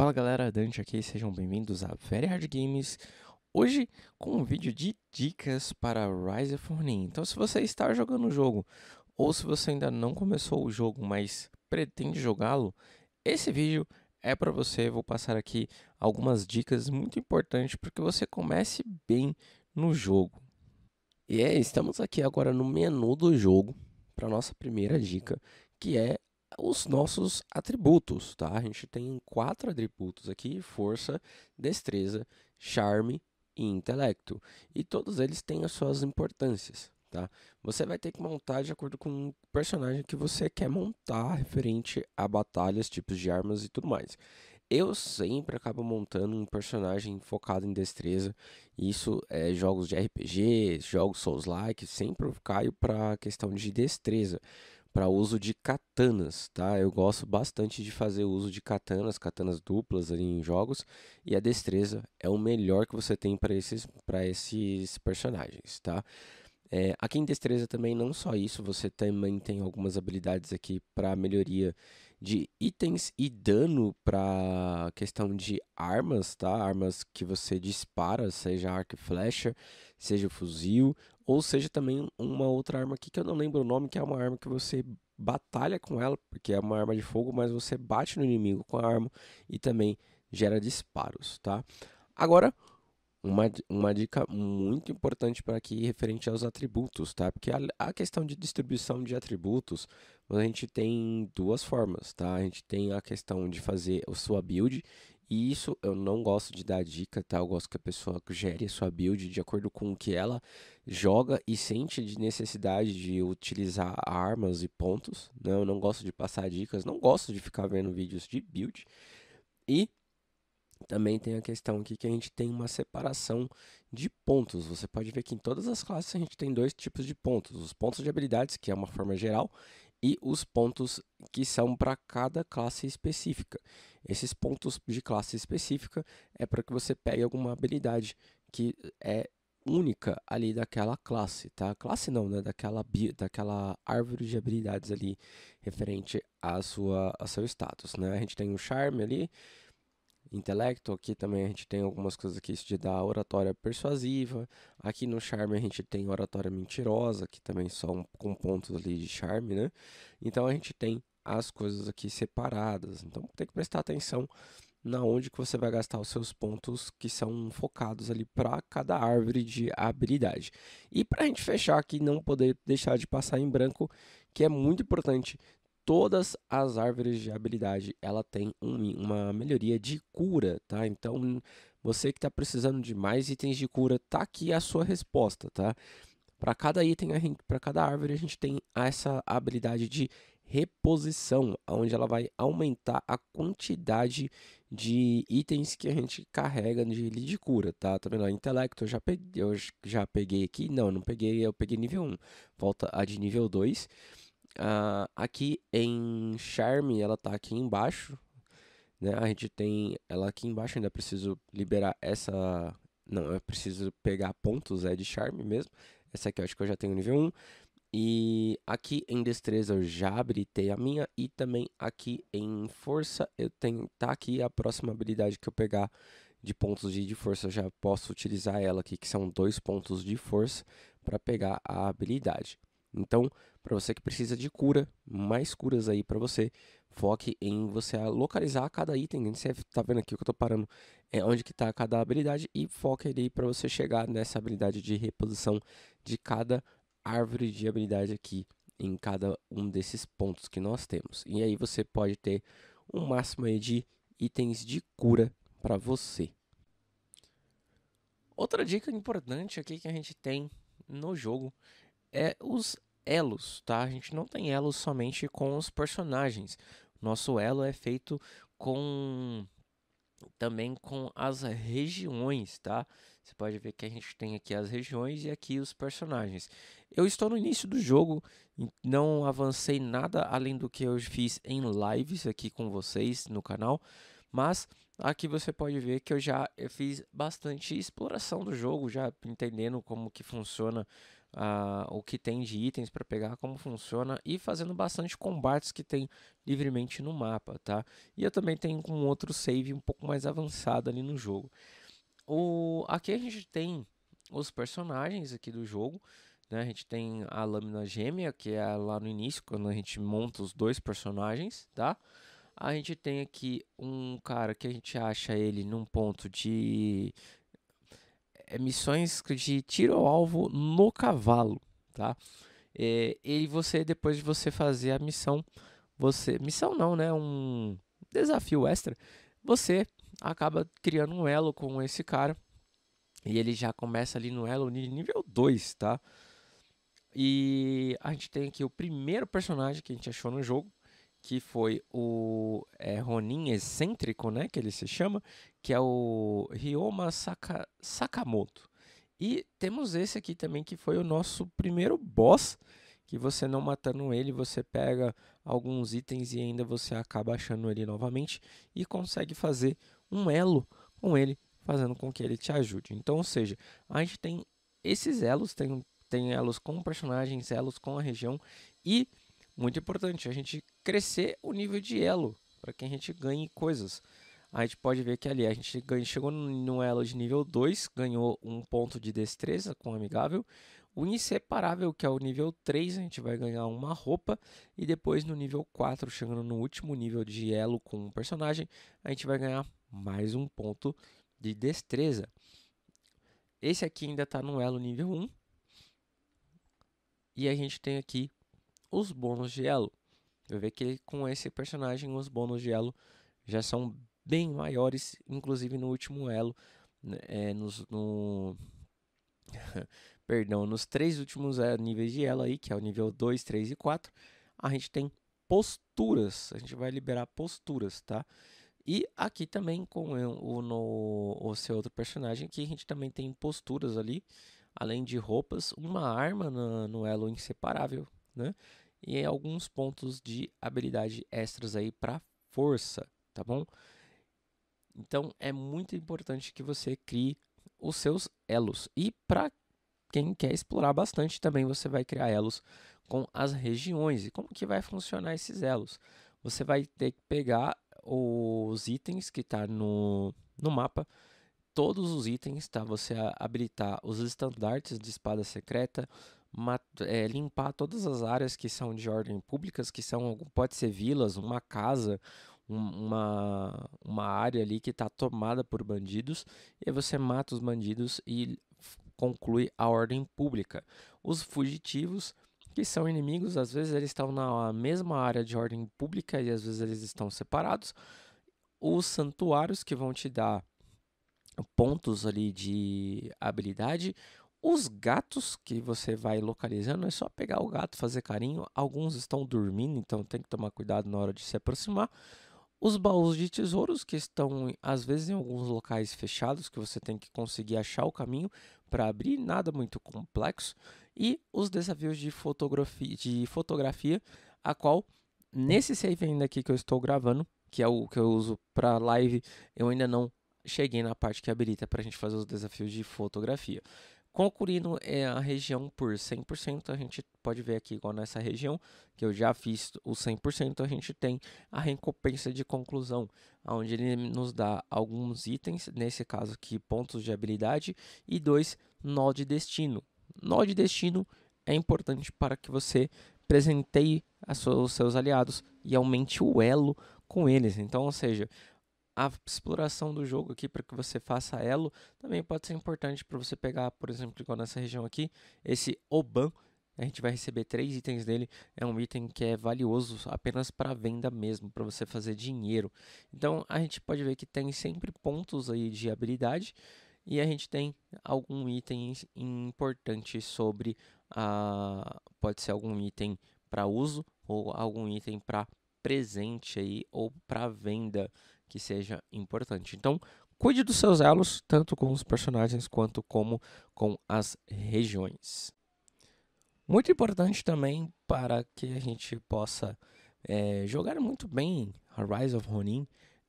Fala galera, Dante aqui, sejam bem-vindos a Very Hard Games. Hoje com um vídeo de dicas para Rise of Ronin. Então, se você está jogando o jogo ou se você ainda não começou o jogo, mas pretende jogá-lo, esse vídeo é para você. Vou passar aqui algumas dicas muito importantes para que você comece bem no jogo. E é, estamos aqui agora no menu do jogo para nossa primeira dica, que é os nossos atributos, tá? A gente tem quatro atributos aqui: força, destreza, charme e intelecto. E todos eles têm as suas importâncias, tá? Você vai ter que montar de acordo com o personagem que você quer montar referente a batalhas, tipos de armas e tudo mais. Eu sempre acabo montando um personagem focado em destreza. Isso é jogos de RPG, jogos Souls-like, sempre caio para a questão de destreza para uso de katanas, tá? Eu gosto bastante de fazer uso de katanas, katanas duplas ali em jogos, e a destreza é o melhor que você tem para esses, esses personagens, tá? É, aqui em destreza também não só isso, você também tem algumas habilidades aqui para melhoria de itens e dano para questão de armas, tá? Armas que você dispara, seja arco e flecha, seja fuzil, ou seja também uma outra arma aqui que eu não lembro o nome, que é uma arma que você batalha com ela, porque é uma arma de fogo, mas você bate no inimigo com a arma e também gera disparos, tá? Agora, uma, uma dica muito importante para aqui referente aos atributos, tá? Porque a, a, questão de distribuição de atributos a gente tem duas formas, tá? A gente tem a questão de fazer a sua build, e isso eu não gosto de dar dica, tá? Eu gosto que a pessoa gere a sua build de acordo com o que ela joga e sente de necessidade de utilizar armas e pontos, né? Eu não gosto de passar dicas, não gosto de ficar vendo vídeos de build. E também tem a questão aqui que a gente tem uma separação de pontos. Você pode ver que em todas as classes a gente tem dois tipos de pontos: os pontos de habilidades, que é uma forma geral, e os pontos que são para cada classe específica. Esses pontos de classe específica é para que você pegue alguma habilidade que é única ali daquela classe, tá? Classe não, né? Daquela, daquela árvore de habilidades ali referente à sua, ao seu status, né? A gente tem um charme ali, intelecto, aqui também a gente tem algumas coisas que isso de dar oratória persuasiva, aqui no charme a gente tem oratória mentirosa, que também são com pontos ali de charme, né? Então a gente tem as coisas aqui separadas, então tem que prestar atenção na onde que você vai gastar os seus pontos que são focados ali para cada árvore de habilidade. E para a gente fechar aqui, não poder deixar de passar em branco, que é muito importante todas as árvores de habilidade ela tem um, uma melhoria de cura, tá? Então você que está precisando de mais itens de cura, tá aqui a sua resposta, tá? Para cada item, para cada árvore, a gente tem essa habilidade de reposição, onde ela vai aumentar a quantidade de itens que a gente carrega de, de cura, tá? Tá vendo? Intelecto eu já, peguei, eu já peguei aqui, não, não peguei, eu peguei nível 1, volta a de nível 2. Uh, aqui em Charme, ela tá aqui embaixo. Né? A gente tem ela aqui embaixo, ainda preciso liberar essa. Não, eu preciso pegar pontos é de Charme mesmo. Essa aqui eu acho que eu já tenho nível 1. E aqui em Destreza eu já habilitei a minha. E também aqui em Força eu tenho. Tá aqui a próxima habilidade que eu pegar de pontos de, de força. Eu já posso utilizar ela aqui, que são dois pontos de força, para pegar a habilidade. Então, para você que precisa de cura, mais curas aí para você, foque em você localizar cada item. Você está vendo aqui que eu estou parando é onde que está cada habilidade e foque ali para você chegar nessa habilidade de reposição de cada árvore de habilidade aqui em cada um desses pontos que nós temos. E aí você pode ter um máximo aí de itens de cura para você. Outra dica importante aqui que a gente tem no jogo é os elos, tá? A gente não tem elos somente com os personagens. Nosso elo é feito com também com as regiões, tá? Você pode ver que a gente tem aqui as regiões e aqui os personagens. Eu estou no início do jogo, não avancei nada além do que eu fiz em lives aqui com vocês no canal, mas aqui você pode ver que eu já fiz bastante exploração do jogo, já entendendo como que funciona uh, o que tem de itens para pegar, como funciona e fazendo bastante combates que tem livremente no mapa, tá? E eu também tenho um outro save um pouco mais avançado ali no jogo. O, aqui a gente tem os personagens aqui do jogo, né? A gente tem a lâmina gêmea, que é lá no início, quando a gente monta os dois personagens, tá? A gente tem aqui um cara que a gente acha ele num ponto de é, missões de tiro ao alvo no cavalo, tá? É, e, e você, depois de você fazer a missão, você. Missão não, né? Um desafio extra. Você acaba criando um elo com esse cara. E ele já começa ali no elo nível 2, tá? E a gente tem aqui o primeiro personagem que a gente achou no jogo, que foi o é, Ronin excêntrico, né, que ele se chama, que é o Ryoma Saka, Sakamoto. E temos esse aqui também, que foi o nosso primeiro boss, que você não matando ele, você pega alguns itens e ainda você acaba achando ele novamente e consegue fazer um elo com ele, fazendo com que ele te ajude. Então, ou seja, a gente tem esses elos, tem, tem elos com personagens, elos com a região e muito importante a gente crescer o nível de elo para que a gente ganhe coisas. A gente pode ver que ali a gente ganha, chegou no elo de nível 2, ganhou um ponto de destreza com o amigável. O inseparável, que é o nível 3, a gente vai ganhar uma roupa. E depois no nível 4, chegando no último nível de elo com o personagem, a gente vai ganhar mais um ponto de destreza. Esse aqui ainda está no elo nível 1. E a gente tem aqui os bônus de elo. Eu vejo que com esse personagem os bônus de elo já são bem maiores, inclusive no último elo, né, é, nos, no... perdão, nos três últimos é, níveis de elo aí, que é o nível 2, 3 e 4, a gente tem posturas, a gente vai liberar posturas, tá? E aqui também com o, no, o seu outro personagem, que a gente também tem posturas ali, além de roupas, uma arma no elo inseparável, né? E alguns pontos de habilidade extras aí para força, tá bom? Então é muito importante que você crie os seus elos. E para quem quer explorar bastante, também você vai criar elos com as regiões. E como que vai funcionar esses elos? Você vai ter que pegar os itens que está no, no mapa, todos os itens, tá? Você habilitar os estandartes de espada secreta, é, limpar todas as áreas que são de ordem públicas, que são pode ser vilas, uma casa, um, uma, uma área ali que está tomada por bandidos, e você mata os bandidos e conclui a ordem pública. Os fugitivos que são inimigos, às vezes eles estão na mesma área de ordem pública e às vezes eles estão separados. Os santuários que vão te dar pontos ali de habilidade, os gatos que você vai localizando é só pegar o gato, fazer carinho. Alguns estão dormindo, então tem que tomar cuidado na hora de se aproximar. Os baús de tesouros que estão às vezes em alguns locais fechados que você tem que conseguir achar o caminho para abrir, nada muito complexo. E os desafios de fotografia, de fotografia a qual nesse save ainda aqui que eu estou gravando, que é o que eu uso para live, eu ainda não cheguei na parte que habilita para a gente fazer os desafios de fotografia. Concurino é a região por 100%, a gente pode ver aqui igual nessa região, que eu já fiz o 100%, a gente tem a recompensa de conclusão, onde ele nos dá alguns itens, nesse caso aqui pontos de habilidade, e dois nó de destino. Nó de destino é importante para que você presenteie os seus aliados e aumente o elo com eles. Então, ou seja, a exploração do jogo aqui para que você faça elo também pode ser importante para você pegar, por exemplo, igual nessa região aqui, esse Oban. A gente vai receber três itens dele. É um item que é valioso apenas para venda mesmo, para você fazer dinheiro. Então a gente pode ver que tem sempre pontos aí de habilidade e a gente tem algum item importante sobre a pode ser algum item para uso ou algum item para presente aí ou para venda que seja importante. Então, cuide dos seus elos, tanto com os personagens quanto como com as regiões. Muito importante também para que a gente possa é, jogar muito bem Rise of Ronin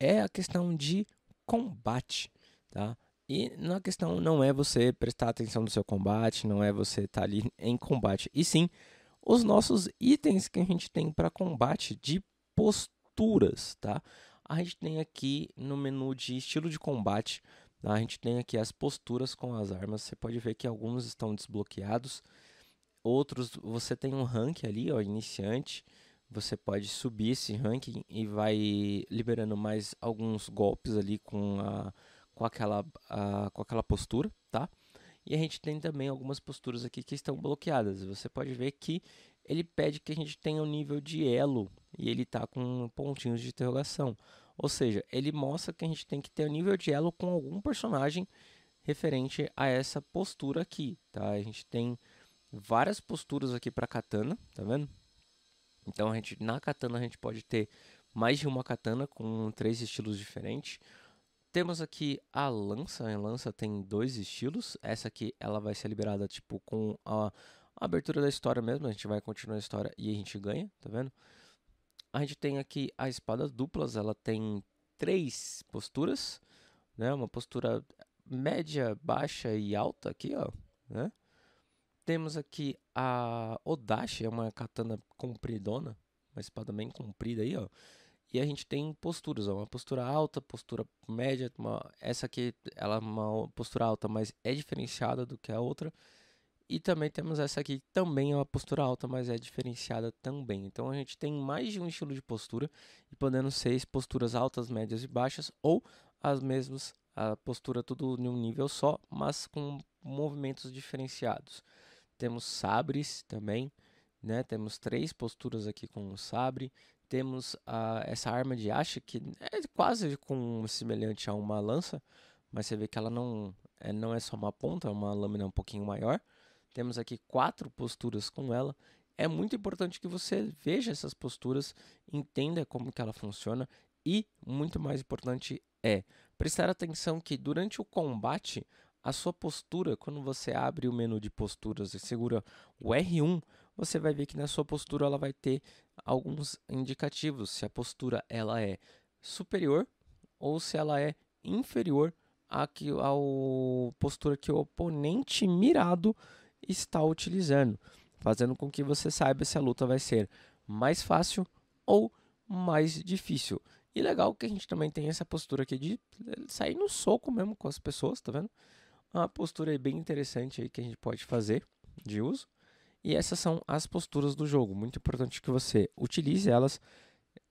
é a questão de combate, tá? E na questão não é você prestar atenção no seu combate, não é você estar tá ali em combate, e sim os nossos itens que a gente tem para combate de posturas, tá? A gente tem aqui no menu de estilo de combate, a gente tem aqui as posturas com as armas. Você pode ver que alguns estão desbloqueados, outros você tem um rank ali, ó, iniciante. Você pode subir esse ranking e vai liberando mais alguns golpes ali com, a, com, aquela, a, com aquela postura, tá? E a gente tem também algumas posturas aqui que estão bloqueadas. Você pode ver que ele pede que a gente tenha um nível de elo e ele está com pontinhos de interrogação. Ou seja, ele mostra que a gente tem que ter um nível de elo com algum personagem referente a essa postura aqui, tá? A gente tem várias posturas aqui para katana, tá vendo? Então a gente na katana a gente pode ter mais de uma katana com três estilos diferentes. Temos aqui a lança, a lança tem dois estilos. Essa aqui ela vai ser liberada tipo com a abertura da história mesmo, a gente vai continuar a história e a gente ganha, tá vendo? A gente tem aqui a espada duplas, ela tem três posturas, né? Uma postura média, baixa e alta aqui, ó, né? Temos aqui a Odashi, é uma katana compridona, uma espada bem comprida aí, ó. E a gente tem posturas, ó, uma postura alta, postura média, uma, essa aqui ela é uma postura alta, mas é diferenciada do que a outra. E também temos essa aqui, que também é uma postura alta, mas é diferenciada também. Então a gente tem mais de um estilo de postura, e podendo ser posturas altas, médias e baixas, ou as mesmas, a postura tudo em um nível só, mas com movimentos diferenciados. Temos sabres também, né? Temos três posturas aqui com o sabre. Temos a, essa arma de acha, que é quase com, semelhante a uma lança, mas você vê que ela não é, não é só uma ponta, é uma lâmina um pouquinho maior. Temos aqui quatro posturas com ela. É muito importante que você veja essas posturas, entenda como que ela funciona e, muito mais importante, é prestar atenção que durante o combate, a sua postura, quando você abre o menu de posturas e segura o R1, você vai ver que na sua postura ela vai ter alguns indicativos se a postura ela é superior ou se ela é inferior à que, ao postura que o oponente mirado está utilizando, fazendo com que você saiba se a luta vai ser mais fácil ou mais difícil. E legal que a gente também tem essa postura aqui de sair no soco mesmo com as pessoas, tá vendo? É uma postura bem interessante aí que a gente pode fazer de uso. E essas são as posturas do jogo. Muito importante que você utilize elas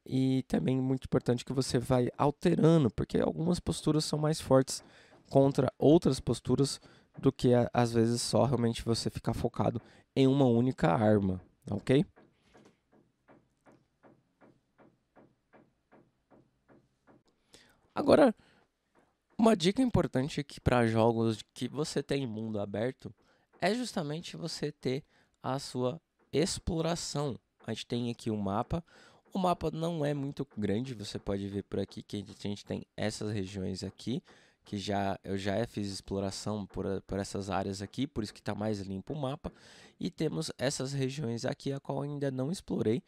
e também muito importante que você vai alterando, porque algumas posturas são mais fortes contra outras posturas do que às vezes só realmente você ficar focado em uma única arma, ok? Agora, uma dica importante aqui para jogos que você tem mundo aberto é justamente você ter a sua exploração. A gente tem aqui um mapa. O mapa não é muito grande, você pode ver por aqui que a gente tem essas regiões aqui que já eu já fiz exploração por, eh, por essas áreas aqui, por isso que está mais limpo o mapa. E temos essas regiões aqui a qual ainda não explorei,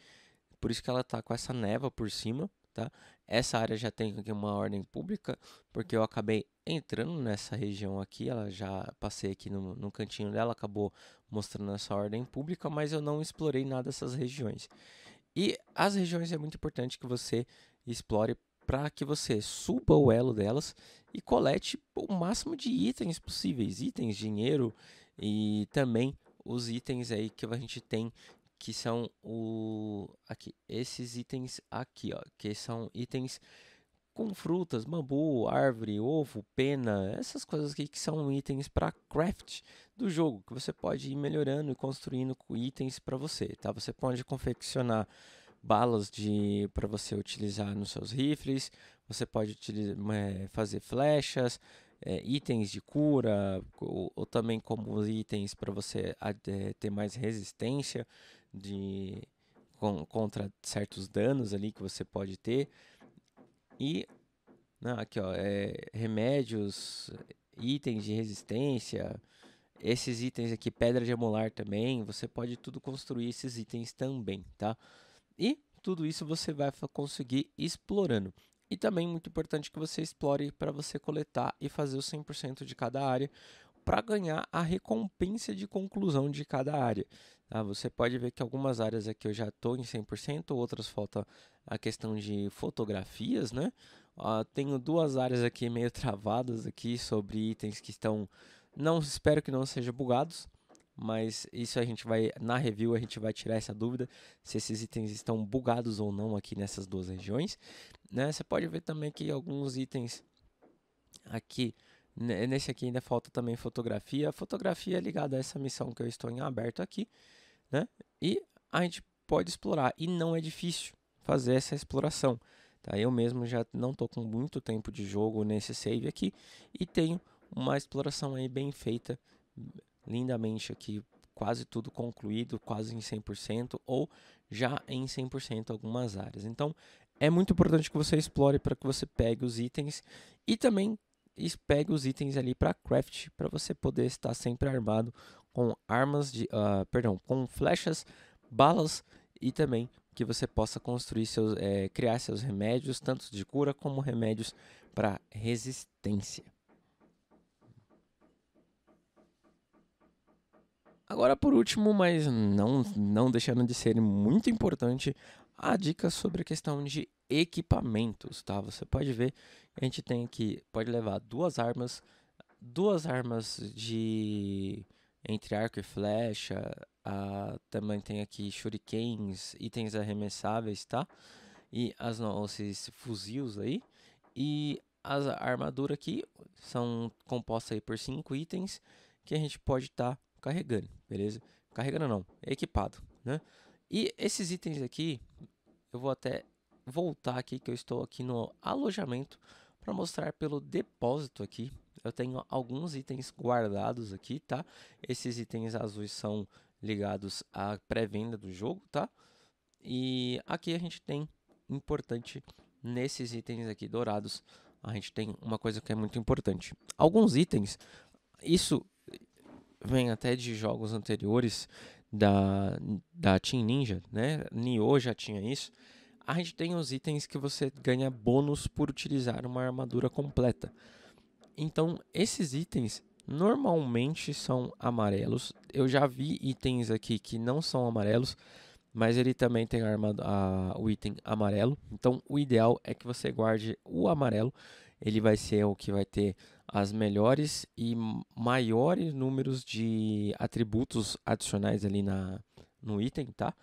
por isso que ela está com essa neva por cima. Tá? Essa área já tem aqui uma ordem pública, porque eu acabei entrando nessa região aqui, ela já passei aqui no, no cantinho dela, acabou mostrando essa ordem pública, mas eu não explorei nada dessas regiões. E as regiões é muito importante que você explore para que você suba o elo delas e colete o máximo de itens possíveis, itens, dinheiro e também os itens aí que a gente tem que são o aqui, esses itens aqui, ó, que são itens com frutas, bambu, árvore, ovo, pena, essas coisas aqui que são itens para craft do jogo, que você pode ir melhorando e construindo com itens para você, tá? Você pode confeccionar balas de para você utilizar nos seus rifles, você pode utilizar, é, fazer flechas, é, itens de cura, ou, ou também como itens para você é, ter mais resistência de, com, contra certos danos ali que você pode ter. E não, aqui ó, é, remédios, itens de resistência, esses itens aqui, pedra de amolar também, você pode tudo construir esses itens também, tá? E tudo isso você vai conseguir explorando. E também muito importante que você explore para você coletar e fazer o 100% de cada área para ganhar a recompensa de conclusão de cada área. Tá? Você pode ver que algumas áreas aqui eu já estou em 100%, outras falta a questão de fotografias, né? Uh, tenho duas áreas aqui meio travadas aqui sobre itens que estão, não espero que não sejam bugados, mas isso a gente vai, na review, a gente vai tirar essa dúvida se esses itens estão bugados ou não aqui nessas duas regiões. Né? Você pode ver também que alguns itens aqui, nesse aqui ainda falta também fotografia. A fotografia é ligada a essa missão que eu estou em aberto aqui, né? E a gente pode explorar, e não é difícil fazer essa exploração. Tá? Eu mesmo já não estou com muito tempo de jogo nesse save aqui, e tenho uma exploração aí bem feita, lindamente aqui, quase tudo concluído, quase em 100%, ou já em 100% algumas áreas. Então, é muito importante que você explore para que você pegue os itens e também pegue os itens ali para craft, para você poder estar sempre armado com armas de, uh, perdão, com flechas, balas e também que você possa construir seus, é, criar seus remédios, tanto de cura como remédios para resistência. Agora, por último, mas não, não deixando de ser muito importante, a dica sobre a questão de equipamentos, tá? Você pode ver, a gente tem que pode levar duas armas, duas armas de entre arco e flecha, a, também tem aqui shurikens, itens arremessáveis, tá? E as nossos fuzis aí e as, a armadura aqui são compostas aí por cinco itens que a gente pode estar tá carregando, beleza? Carregando não, é equipado, né? E esses itens aqui, eu vou até voltar aqui que eu estou aqui no alojamento para mostrar pelo depósito aqui. Eu tenho alguns itens guardados aqui, tá? Esses itens azuis são ligados à pré-venda do jogo, tá? E aqui a gente tem importante nesses itens aqui dourados, a gente tem uma coisa que é muito importante. Alguns itens, isso vem até de jogos anteriores da, da Team Ninja, né? Nioh já tinha isso. A gente tem os itens que você ganha bônus por utilizar uma armadura completa. Então, esses itens normalmente são amarelos. Eu já vi itens aqui que não são amarelos, mas ele também tem arma, a, o item amarelo. Então, o ideal é que você guarde o amarelo. Ele vai ser o que vai ter as melhores e maiores números de atributos adicionais ali na, no item, tá?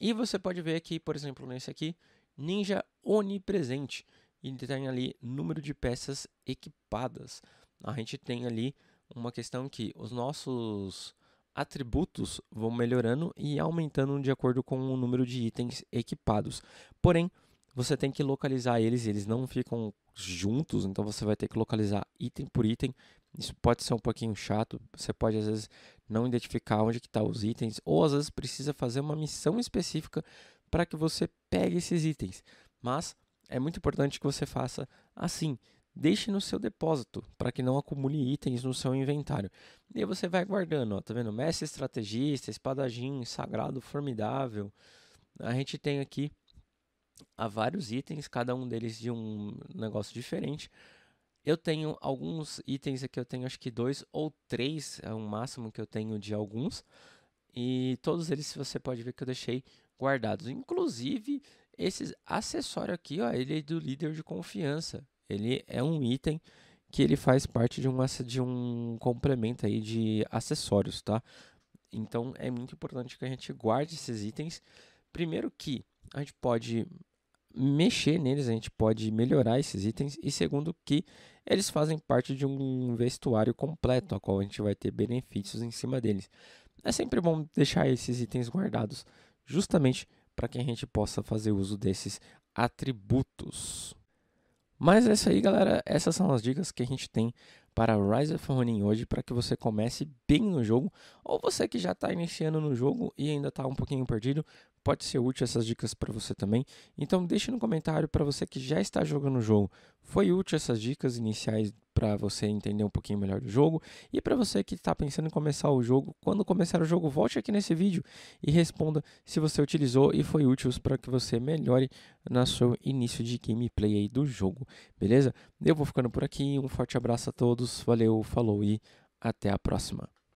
E você pode ver aqui, por exemplo, nesse aqui, ninja onipresente. ele tem ali número de peças equipadas. A gente tem ali uma questão que os nossos atributos vão melhorando e aumentando de acordo com o número de itens equipados. Porém, você tem que localizar eles, eles não ficam juntos, então você vai ter que localizar item por item. Isso pode ser um pouquinho chato, você pode às vezes não identificar onde que tá os itens, ou às vezes precisa fazer uma missão específica para que você pegue esses itens. Mas é muito importante que você faça assim. Deixe no seu depósito para que não acumule itens no seu inventário. E aí você vai guardando, ó, tá vendo? Mestre estrategista, Espadajinho sagrado formidável. A gente tem aqui a vários itens, cada um deles de um negócio diferente. Eu tenho alguns itens aqui, eu tenho acho que dois ou três, é o máximo que eu tenho de alguns. E todos eles você pode ver que eu deixei guardados. Inclusive, esse acessório aqui, ó, ele é do líder de confiança. Ele é um item que ele faz parte de, um de um complemento aí de acessórios, tá? Então é muito importante que a gente guarde esses itens. Primeiro que a gente pode mexer neles, a gente pode melhorar esses itens e segundo que eles fazem parte de um vestuário completo, a qual a gente vai ter benefícios em cima deles. É sempre bom deixar esses itens guardados, justamente para que a gente possa fazer uso desses atributos. Mas é isso aí, galera. Essas são as dicas que a gente tem para Rise of Ronin hoje, para que você comece bem no jogo, ou você que já está iniciando no jogo e ainda está um pouquinho perdido, pode ser útil essas dicas para você também. Então deixe no comentário para você que já está jogando o jogo. Foi útil essas dicas iniciais para você entender um pouquinho melhor do jogo e para você que está pensando em começar o jogo, quando começar o jogo, volte aqui nesse vídeo e responda se você utilizou e foi útil para que você melhore no seu início de gameplay aí do jogo, beleza? Eu vou ficando por aqui, um forte abraço a todos, valeu, falou e até a próxima.